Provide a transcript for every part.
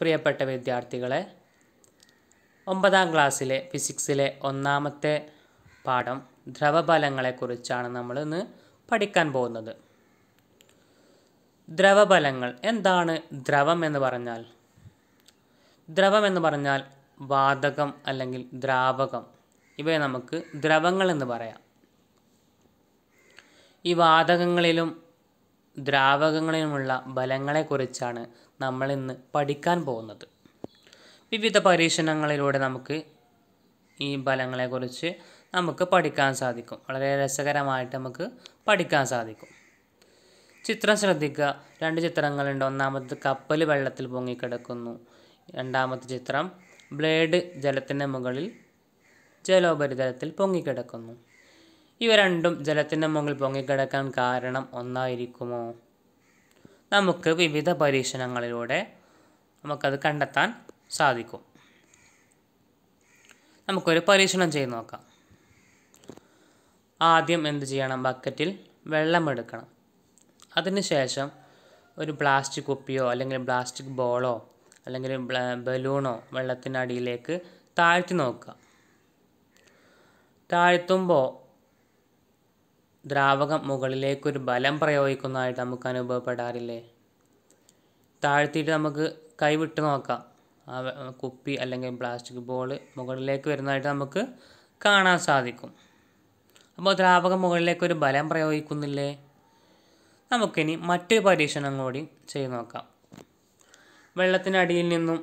പ്രിയപ്പെട്ട വിദ്യാർത്ഥികളെ ഒമ്പതാം ക്ലാസ്സിലെ ഫിസിക്സിലെ ഒന്നാമത്തെ പാഠം ദ്രവബലങ്ങളെക്കുറിച്ചാണ് നമ്മൾ ഇന്ന് പഠിക്കാൻ പോകുന്നത് ദ്രവബലങ്ങൾ എന്താണ് ദ്രവം എന്ന് പറഞ്ഞാൽ ദ്രവം എന്ന് പറഞ്ഞാൽ വാതകം അല്ലെങ്കിൽ ദ്രാവകം ഇവയെ നമുക്ക് ദ്രവങ്ങൾ എന്ന് പറയാം ഈ വാതകങ്ങളിലും ദ്രാവകങ്ങളിലുമുള്ള ബലങ്ങളെക്കുറിച്ചാണ് നമ്മൾ ഇന്ന് പഠിക്കാൻ പോകുന്നത് വിവിധ പരീക്ഷണങ്ങളിലൂടെ നമുക്ക് ഈ ബലങ്ങളെക്കുറിച്ച് നമുക്ക് പഠിക്കാൻ സാധിക്കും വളരെ രസകരമായിട്ട് നമുക്ക് പഠിക്കാൻ സാധിക്കും ചിത്രം ശ്രദ്ധിക്കുക രണ്ട് ചിത്രങ്ങളുണ്ട് ഒന്നാമത്തെ കപ്പൽ വെള്ളത്തിൽ പൊങ്ങിക്കിടക്കുന്നു രണ്ടാമത്തെ ചിത്രം ബ്ലേഡ് ജലത്തിൻ്റെ മുകളിൽ ജലോപരിതലത്തിൽ പൊങ്ങിക്കിടക്കുന്നു ഇവ രണ്ടും ജലത്തിൻ്റെ മുകളിൽ പൊങ്ങിക്കിടക്കാൻ കാരണം ഒന്നായിരിക്കുമോ നമുക്ക് വിവിധ പരീക്ഷണങ്ങളിലൂടെ നമുക്കത് കണ്ടെത്താൻ സാധിക്കും നമുക്കൊരു പരീക്ഷണം ചെയ്ത് നോക്കാം ആദ്യം എന്ത് ചെയ്യണം ബക്കറ്റിൽ വെള്ളമെടുക്കണം അതിനുശേഷം ഒരു പ്ലാസ്റ്റിക് കുപ്പിയോ അല്ലെങ്കിൽ പ്ലാസ്റ്റിക് ബോളോ അല്ലെങ്കിൽ ബലൂണോ വെള്ളത്തിനടിയിലേക്ക് താഴ്ത്തി നോക്കുക താഴ്ത്തുമ്പോൾ ദ്രാവകം മുകളിലേക്കൊരു ബലം പ്രയോഗിക്കുന്നതായിട്ട് നമുക്ക് അനുഭവപ്പെടാറില്ലേ താഴ്ത്തിയിട്ട് നമുക്ക് കൈവിട്ട് നോക്കാം ആ കുപ്പി അല്ലെങ്കിൽ പ്ലാസ്റ്റിക് ബോൾ മുകളിലേക്ക് വരുന്നതായിട്ട് നമുക്ക് കാണാൻ സാധിക്കും അപ്പോൾ ദ്രാവകം മുകളിലേക്കൊരു ബലം പ്രയോഗിക്കുന്നില്ലേ നമുക്കിനി മറ്റൊരു പരീക്ഷണം കൂടി ചെയ്തു നോക്കാം വെള്ളത്തിനടിയിൽ നിന്നും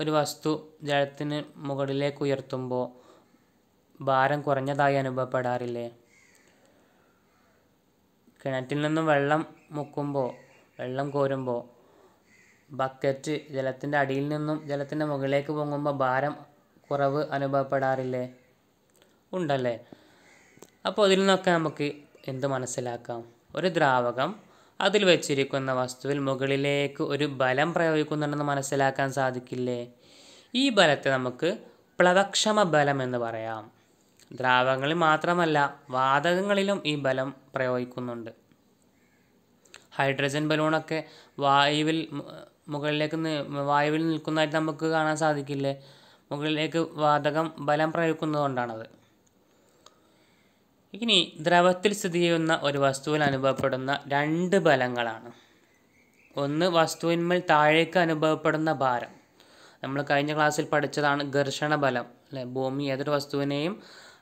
ഒരു വസ്തു ജലത്തിന് മുകളിലേക്ക് ഉയർത്തുമ്പോൾ ഭാരം കുറഞ്ഞതായി അനുഭവപ്പെടാറില്ലേ കിണറ്റിൽ നിന്നും വെള്ളം മുക്കുമ്പോൾ വെള്ളം കോരുമ്പോൾ ബക്കറ്റ് ജലത്തിൻ്റെ അടിയിൽ നിന്നും ജലത്തിൻ്റെ മുകളിലേക്ക് പൊങ്ങുമ്പോൾ ഭാരം കുറവ് അനുഭവപ്പെടാറില്ലേ ഉണ്ടല്ലേ അപ്പോൾ ഇതിൽ നിന്നൊക്കെ നമുക്ക് എന്ത് മനസ്സിലാക്കാം ഒരു ദ്രാവകം അതിൽ വെച്ചിരിക്കുന്ന വസ്തുവിൽ മുകളിലേക്ക് ഒരു ബലം പ്രയോഗിക്കുന്നുണ്ടെന്ന് മനസ്സിലാക്കാൻ സാധിക്കില്ലേ ഈ ബലത്തെ നമുക്ക് പ്ലവക്ഷമ ബലം എന്ന് പറയാം ദ്രാവകങ്ങളിൽ മാത്രമല്ല വാതകങ്ങളിലും ഈ ബലം പ്രയോഗിക്കുന്നുണ്ട് ഹൈഡ്രജൻ ബലൂണൊക്കെ വായുവിൽ മുകളിലേക്ക് വായുവിൽ നിൽക്കുന്നതായിട്ട് നമുക്ക് കാണാൻ സാധിക്കില്ലേ മുകളിലേക്ക് വാതകം ബലം പ്രയോഗിക്കുന്നതുകൊണ്ടാണത് ഇനി ദ്രവത്തിൽ സ്ഥിതി ചെയ്യുന്ന ഒരു വസ്തുവിൽ അനുഭവപ്പെടുന്ന രണ്ട് ബലങ്ങളാണ് ഒന്ന് വസ്തുവിന്മേൽ താഴേക്ക് അനുഭവപ്പെടുന്ന ഭാരം നമ്മൾ കഴിഞ്ഞ ക്ലാസ്സിൽ പഠിച്ചതാണ് ഘർഷണ ബലം അല്ലെ ഭൂമി ഏതൊരു വസ്തുവിനെയും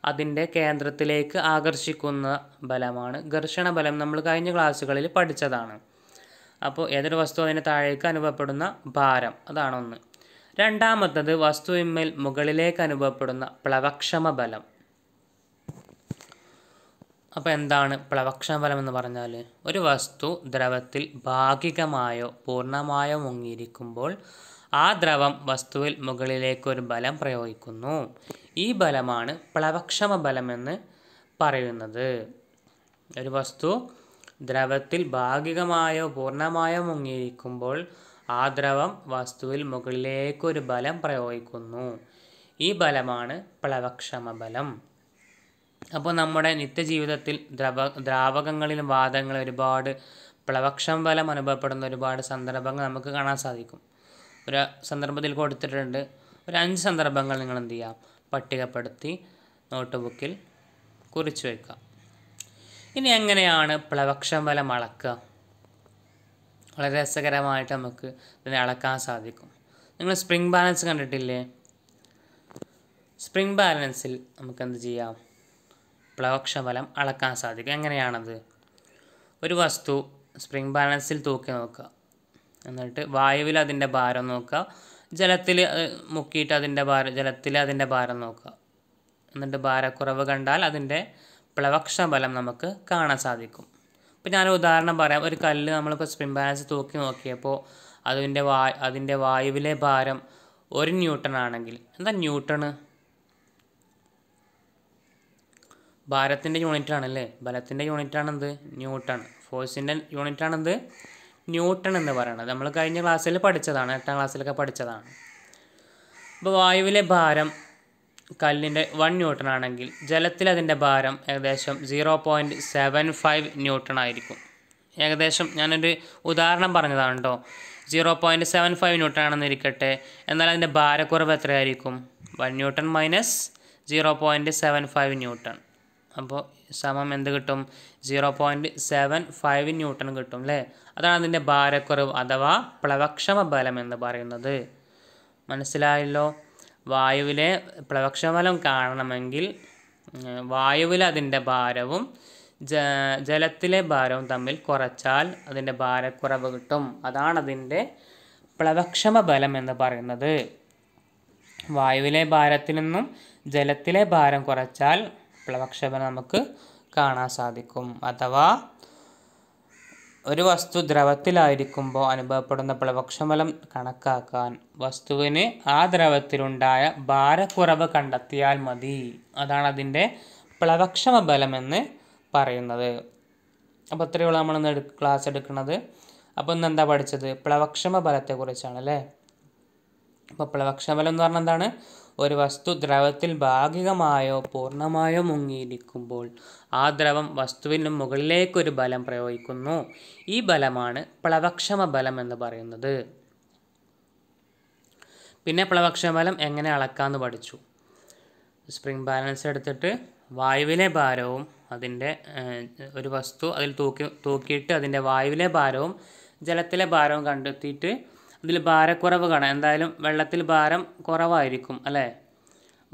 അതിൻ്റെ കേന്ദ്രത്തിലേക്ക് ആകർഷിക്കുന്ന ബലമാണ് ഘർഷണ ബലം നമ്മൾ കഴിഞ്ഞ ക്ലാസ്സുകളിൽ പഠിച്ചതാണ് അപ്പോൾ ഏതൊരു വസ്തു അതിന് താഴേക്ക് അനുഭവപ്പെടുന്ന ഭാരം അതാണൊന്ന് രണ്ടാമത്തത് വസ്തുവിന്മേൽ മുകളിലേക്ക് അനുഭവപ്പെടുന്ന പ്ലവക്ഷമ ബലം അപ്പോൾ എന്താണ് പ്ലവക്ഷമ ബലം എന്ന് പറഞ്ഞാൽ ഒരു വസ്തു ദ്രവത്തിൽ ഭാഗികമായോ പൂർണ്ണമായോ മുങ്ങിയിരിക്കുമ്പോൾ ആ ദ്രവം വസ്തുവിൽ മുകളിലേക്കൊരു ബലം പ്രയോഗിക്കുന്നു ഈ ബലമാണ് പ്ലവക്ഷമ ബലമെന്ന് പറയുന്നത് ഒരു വസ്തു ദ്രവത്തിൽ ഭാഗികമായോ പൂർണ്ണമായോ മുങ്ങിയിരിക്കുമ്പോൾ ആ ദ്രവം വസ്തുവിൽ മുകളിലേക്കൊരു ബലം പ്രയോഗിക്കുന്നു ഈ ബലമാണ് പ്ലവക്ഷമ ബലം അപ്പോൾ നമ്മുടെ നിത്യജീവിതത്തിൽ ദ്രവ ദ്രാവകങ്ങളിലും വാദങ്ങളിലും ഒരുപാട് പ്ലവക്ഷം ബലം അനുഭവപ്പെടുന്ന ഒരുപാട് സന്ദർഭങ്ങൾ നമുക്ക് കാണാൻ സാധിക്കും ഒരു സന്ദർഭത്തിൽ കൊടുത്തിട്ടുണ്ട് ഒരു അഞ്ച് സന്ദർഭങ്ങൾ നിങ്ങൾ എന്ത് ചെയ്യുക പട്ടികപ്പെടുത്തി നോട്ട് ബുക്കിൽ കുറിച്ചു വയ്ക്കുക ഇനി എങ്ങനെയാണ് പ്ലവക്ഷം ഫലം അളക്കുക വളരെ രസകരമായിട്ട് നമുക്ക് ഇതിനെ അളക്കാൻ സാധിക്കും നിങ്ങൾ സ്പ്രിംഗ് ബാലൻസ് കണ്ടിട്ടില്ലേ സ്പ്രിംഗ് ബാലൻസിൽ നമുക്ക് എന്ത് ചെയ്യാം പ്ലവക്ഷ ഫലം അളക്കാൻ സാധിക്കും എങ്ങനെയാണത് ഒരു വസ്തു സ്പ്രിംഗ് ബാലൻസിൽ തൂക്കി നോക്കുക എന്നിട്ട് വായുവിൽ അതിൻ്റെ ഭാരം നോക്കുക ജലത്തിൽ മുക്കിയിട്ട് അതിൻ്റെ ഭാരം ജലത്തിൽ അതിൻ്റെ ഭാരം നോക്കുക എന്നിട്ട് ഭാരക്കുറവ് കണ്ടാൽ അതിൻ്റെ പ്ലവക്ഷ ബലം നമുക്ക് കാണാൻ സാധിക്കും ഇപ്പം ഞാൻ ഉദാഹരണം പറയാം ഒരു കല്ല് നമ്മളിപ്പോൾ സ്പ്രിം ബാലൻസ് തൂക്കി നോക്കിയപ്പോൾ അതിൻ്റെ വാ അതിൻ്റെ വായുവിലെ ഭാരം ഒരു ന്യൂട്ടൺ ആണെങ്കിൽ എന്താ ന്യൂട്ടണ് ഭാരത്തിൻ്റെ യൂണിറ്റാണല്ലേ ബലത്തിൻ്റെ യൂണിറ്റാണെന്ത് ന്യൂട്ടൺ ഫോഴ്സിൻ്റെ യൂണിറ്റാണെന്ത് ന്യൂട്ടൺ എന്ന് പറയുന്നത് നമ്മൾ കഴിഞ്ഞ ക്ലാസ്സിൽ പഠിച്ചതാണ് എട്ടാം ക്ലാസ്സിലൊക്കെ പഠിച്ചതാണ് അപ്പോൾ വായുവിലെ ഭാരം കല്ലിൻ്റെ വൺ ന്യൂട്ടൺ ആണെങ്കിൽ ജലത്തിൽ അതിൻ്റെ ഭാരം ഏകദേശം zero point seven five newton ആയിരിക്കും ഏകദേശം ഞാനൊരു ഉദാഹരണം പറഞ്ഞതാണ് കേട്ടോ zero point seven five newton ആണെന്നിരിക്കട്ടെ എന്നാൽ അതിൻ്റെ ഭാരക്കുറവ് എത്രയായിരിക്കും one newton minus zero point seven five newton അപ്പോൾ സമം എന്ത് കിട്ടും zero point seven five newton കിട്ടും അല്ലേ അതാണ് അതിൻ്റെ ഭാരക്കുറവ് അഥവാ പ്ലവക്ഷമ ബലം എന്ന് പറയുന്നത് മനസ്സിലായല്ലോ വായുവിലെ പ്ലവക്ഷമലം കാണണമെങ്കിൽ വായുവിൽ അതിൻ്റെ ഭാരവും ജ ജലത്തിലെ ഭാരവും തമ്മിൽ കുറച്ചാൽ അതിൻ്റെ ഭാരക്കുറവ് കിട്ടും അതാണ് അതിൻ്റെ പ്ലവക്ഷമ ബലം എന്ന് പറയുന്നത് വായുവിലെ ഭാരത്തിൽ നിന്നും ജലത്തിലെ ഭാരം കുറച്ചാൽ പ്ലവക്ഷേപണം നമുക്ക് കാണാൻ സാധിക്കും അഥവാ ഒരു വസ്തു ദ്രവത്തിലായിരിക്കുമ്പോൾ അനുഭവപ്പെടുന്ന പ്ലവക്ഷമലം കണക്കാക്കാൻ വസ്തുവിന് ആ ദ്രവത്തിലുണ്ടായ ഭാരക്കുറവ് കണ്ടെത്തിയാൽ മതി അതാണ് അതിൻ്റെ പ്ലവക്ഷമ ബലമെന്ന് പറയുന്നത് അപ്പോൾ ഇത്രയുള്ള നമ്മൾ ഇന്ന് ക്ലാസ് എടുക്കുന്നത് അപ്പോൾ ഇന്ന് എന്താ പഠിച്ചത് പ്ലവക്ഷമ ബലത്തെക്കുറിച്ചാണ് അല്ലേ അപ്പോൾ പ്ലവക്ഷമലം എന്ന് പറഞ്ഞാൽ എന്താണ് ഒരു വസ്തു ദ്രവത്തിൽ ഭാഗികമായോ പൂർണ്ണമായോ മുങ്ങിയിരിക്കുമ്പോൾ ആ ദ്രവം വസ്തുവിന് മുകളിലേക്കൊരു ബലം പ്രയോഗിക്കുന്നു ഈ ബലമാണ് പ്ലവക്ഷമ ബലം എന്ന് പറയുന്നത് പിന്നെ പ്ലവക്ഷമ ബലം എങ്ങനെ അളക്കാമെന്ന് പഠിച്ചു സ്പ്രിംഗ് ബാലൻസ് എടുത്തിട്ട് വായുവിലെ ഭാരവും അതിൻ്റെ ഒരു വസ്തു അതിൽ തൂക്കി തൂക്കിയിട്ട് അതിൻ്റെ വായുവിലെ ഭാരവും ജലത്തിലെ ഭാരവും കണ്ടെത്തിയിട്ട് ഇതിൽ ഭാരക്കുറവ് കാണാം എന്തായാലും വെള്ളത്തിൽ ഭാരം കുറവായിരിക്കും അല്ലേ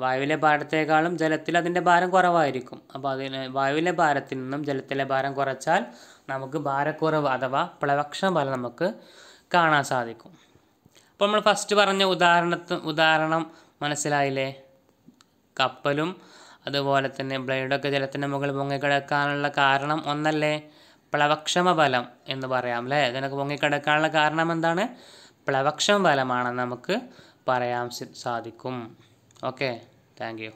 വായുവിലെ ഭാരത്തേക്കാളും ജലത്തിൽ അതിൻ്റെ ഭാരം കുറവായിരിക്കും അപ്പോൾ അതിന് വായുവിലെ ഭാരത്തിൽ നിന്നും ജലത്തിലെ ഭാരം കുറച്ചാൽ നമുക്ക് ഭാരക്കുറവ് അഥവാ പ്ലവക്ഷം പോലെ നമുക്ക് കാണാൻ സാധിക്കും അപ്പോൾ നമ്മൾ ഫസ്റ്റ് പറഞ്ഞ ഉദാഹരണത്ത് ഉദാഹരണം മനസ്സിലായില്ലേ കപ്പലും അതുപോലെ തന്നെ ബ്ലേഡൊക്കെ ജലത്തിൻ്റെ മുകളിൽ പൊങ്ങിക്കിടക്കാനുള്ള കാരണം ഒന്നല്ലേ പ്ലവക്ഷമ ബലം എന്ന് പറയാം അല്ലേ ഇതിനൊക്കെ പൊങ്ങിക്കിടക്കാനുള്ള കാരണം എന്താണ് പ്ലവക്ഷം ഫലമാണെന്ന് നമുക്ക് പറയാൻ സാധിക്കും ഓക്കെ താങ്ക്